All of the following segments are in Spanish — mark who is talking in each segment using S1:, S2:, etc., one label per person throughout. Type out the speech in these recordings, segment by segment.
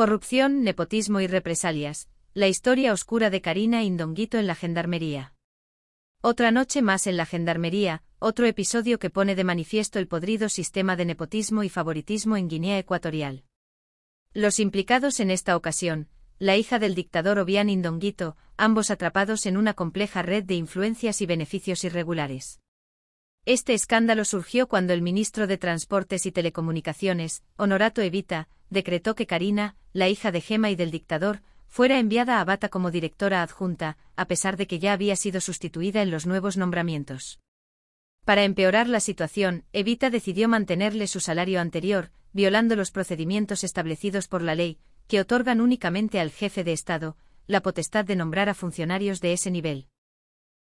S1: Corrupción, nepotismo y represalias. La historia oscura de Karina Indonguito en la Gendarmería. Otra noche más en la Gendarmería, otro episodio que pone de manifiesto el podrido sistema de nepotismo y favoritismo en Guinea Ecuatorial. Los implicados en esta ocasión, la hija del dictador Obián Indonguito, ambos atrapados en una compleja red de influencias y beneficios irregulares. Este escándalo surgió cuando el ministro de Transportes y Telecomunicaciones, Honorato Evita, decretó que Karina, la hija de Gema y del dictador, fuera enviada a Bata como directora adjunta, a pesar de que ya había sido sustituida en los nuevos nombramientos. Para empeorar la situación, Evita decidió mantenerle su salario anterior, violando los procedimientos establecidos por la ley, que otorgan únicamente al jefe de Estado, la potestad de nombrar a funcionarios de ese nivel.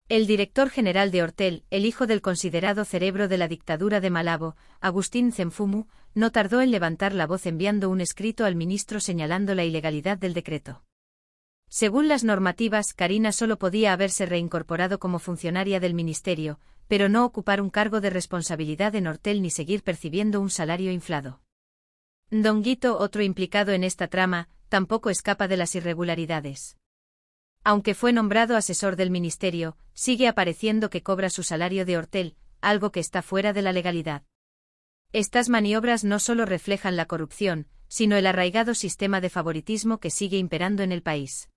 S1: El director general de Hortel, el hijo del considerado cerebro de la dictadura de Malabo, Agustín Zenfumu, no tardó en levantar la voz enviando un escrito al ministro señalando la ilegalidad del decreto. Según las normativas, Karina solo podía haberse reincorporado como funcionaria del ministerio, pero no ocupar un cargo de responsabilidad en Hortel ni seguir percibiendo un salario inflado. Don Guito, otro implicado en esta trama, tampoco escapa de las irregularidades. Aunque fue nombrado asesor del ministerio, sigue apareciendo que cobra su salario de Hortel, algo que está fuera de la legalidad. Estas maniobras no solo reflejan la corrupción, sino el arraigado sistema de favoritismo que sigue imperando en el país.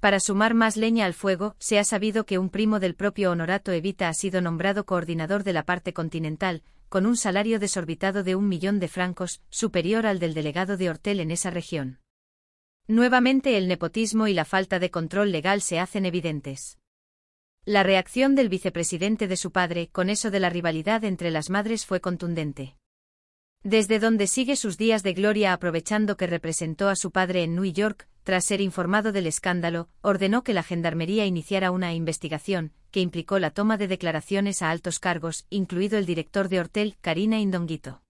S1: Para sumar más leña al fuego, se ha sabido que un primo del propio Honorato Evita ha sido nombrado coordinador de la parte continental, con un salario desorbitado de un millón de francos, superior al del delegado de Hortel en esa región. Nuevamente el nepotismo y la falta de control legal se hacen evidentes. La reacción del vicepresidente de su padre con eso de la rivalidad entre las madres fue contundente. Desde donde sigue sus días de gloria aprovechando que representó a su padre en New York, tras ser informado del escándalo, ordenó que la Gendarmería iniciara una investigación, que implicó la toma de declaraciones a altos cargos, incluido el director de Hortel, Karina Indonguito.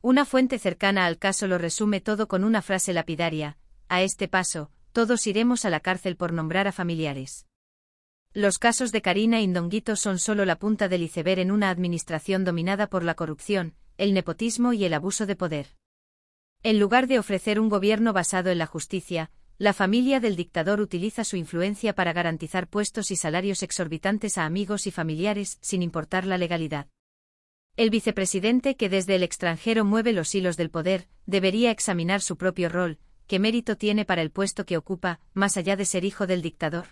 S1: Una fuente cercana al caso lo resume todo con una frase lapidaria, a este paso, todos iremos a la cárcel por nombrar a familiares. Los casos de Karina Indonguito son solo la punta del iceberg en una administración dominada por la corrupción, el nepotismo y el abuso de poder. En lugar de ofrecer un gobierno basado en la justicia, la familia del dictador utiliza su influencia para garantizar puestos y salarios exorbitantes a amigos y familiares, sin importar la legalidad. El vicepresidente que desde el extranjero mueve los hilos del poder, debería examinar su propio rol, ¿qué mérito tiene para el puesto que ocupa, más allá de ser hijo del dictador?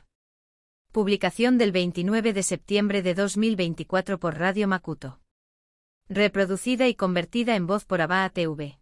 S1: Publicación del 29 de septiembre de 2024 por Radio Makuto. Reproducida y convertida en voz por Aba TV.